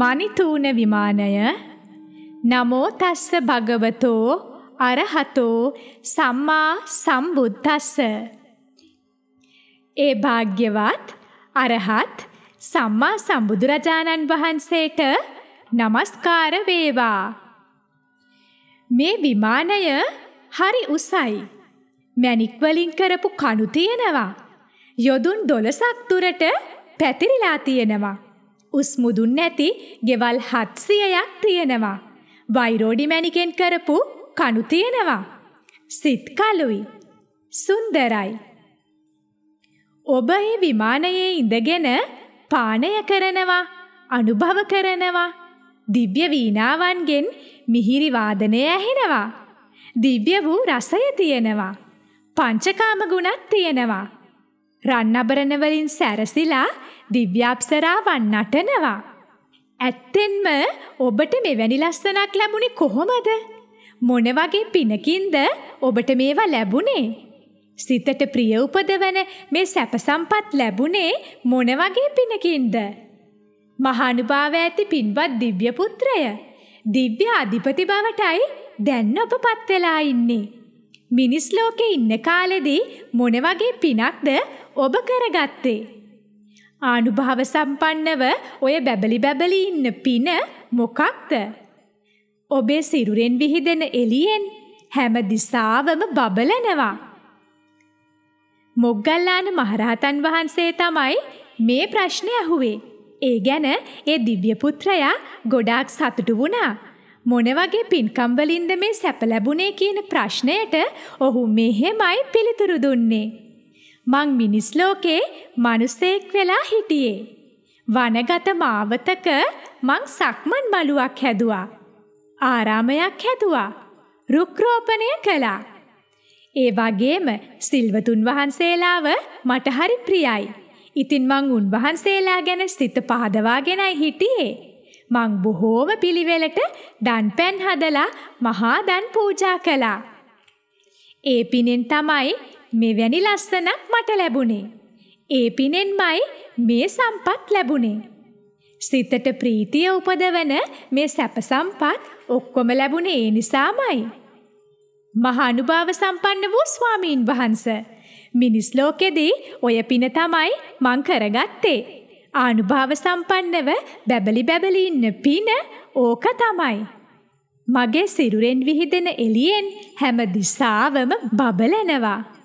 මනිතූන විමානය නමෝ තස්ස භගවතෝ අරහතෝ සම්මා සම්බුද්දස්ස ඒ භාග්‍යවත් අරහත් සම්මා සම්බුදුරජාණන් වහන්සේට নমස්කාර වේවා මේ විමානය හරි උසයි මැණික් වලින් කරපු කණු තියෙනවා යොදුන් දොළසක් දුරට පැතිරිලා තියෙනවා. උස් මුදුන් නැති ගෙවල් 700ක් තියෙනවා. වෛරෝඩි මැණිකෙන් කරපු කණු තියෙනවා. සිත් කළුයි. සුන්දරයි. ඔබ ඒ විමානයේ ඉඳගෙන පානය කරනවා, අනුභව කරනවා. දිව්‍ය වීණාවන්ගෙන් මිහිරි වාදනය ඇහෙනවා. දිව්‍ය වූ රසය තියෙනවා. පංචකාම ගුණත් තියෙනවා. රන්නබරණවලින් සැරසිලා දිව්‍යාප්සරා වන්නටනවා. ඇත්තෙන්ම ඔබට මෙවැනි ලස්සනක් ලැබුණේ කොහොමද? මොන වගේ පිනකින්ද ඔබට මේවා ලැබුණේ? සිතට ප්‍රිය උපදවන මේ සැප සම්පත් ලැබුණේ මොන වගේ පිනකින්ද? මහානුභාව ඇති පින්වත් දිව්‍ය පුත්‍රය, දිව්‍ය අධිපති බවටයි දැන් ඔබපත් වෙලා ඉන්නේ. මිනිස් ලෝකේ ඉන්න කාලෙදී මොන වගේ පිනක්ද ඔබ කරගත්තේ. ආනුභාව සම්පන්නව ඔය බැබලි බැබලි ඉන්න පින මොකක්ද? ඔබේ සිරුරෙන් විහිදෙන එළියෙන් හැම දිසාවම බබලනවා. මොග්ගල්ලාන මහරහතන් වහන්සේ තමයි මේ ප්‍රශ්නේ අහුවේ. ඒ ගැන ඒ දිව්‍ය පුත්‍රයා ගොඩාක් සතුටු වුණා. මොන වගේ පින්කම් වලින්ද මේ සැප ලැබුණේ කියන ප්‍රශ්නයට ඔහු මෙහෙමයි පිළිතුරු දුන්නේ. මං මිනිස් ලෝකේ මිනිසෙක් වෙලා හිටියේ. වනගත මාවතක මං සක්මන් බලුවක් හැදුවා. ආරාමයක් හැදුවා. රුක් රෝපණය කළා. ඒ වගේම සිල්වතුන් වහන්සේලාව මට හරි ප්‍රියයි. ඉතින් මං උන්වහන්සේලා ගැන සිත පහදවාගෙනයි හිටියේ. මං බොහෝම පිළිවෙලට දන්පැන් හදලා මහා දන් පූජා කළා. ඒ පිනෙන් තමයි මෙවැනි ලස්සනක් මට ලැබුණේ. ඒ පිනෙන්මයි මේ සම්පත් ලැබුණේ. සිතට ප්‍රීතිය උපදවන මේ සැප සම්පත් ඔක්කොම ලැබුණේ ඒ නිසාමයි. මහානුභාව සම්පන්න වූ ස්වාමීන් වහන්ස මිනිස් ලෝකෙදී ඔය පින තමයි මං කරගත්තේ. ආනුභාව සම්පන්නව බැබලි බැබලි ඉන්න පින ඕක තමයි. මගේ සිරුරෙන් විහිදෙන එළියෙන් හැම දිසාවම බබලනවා.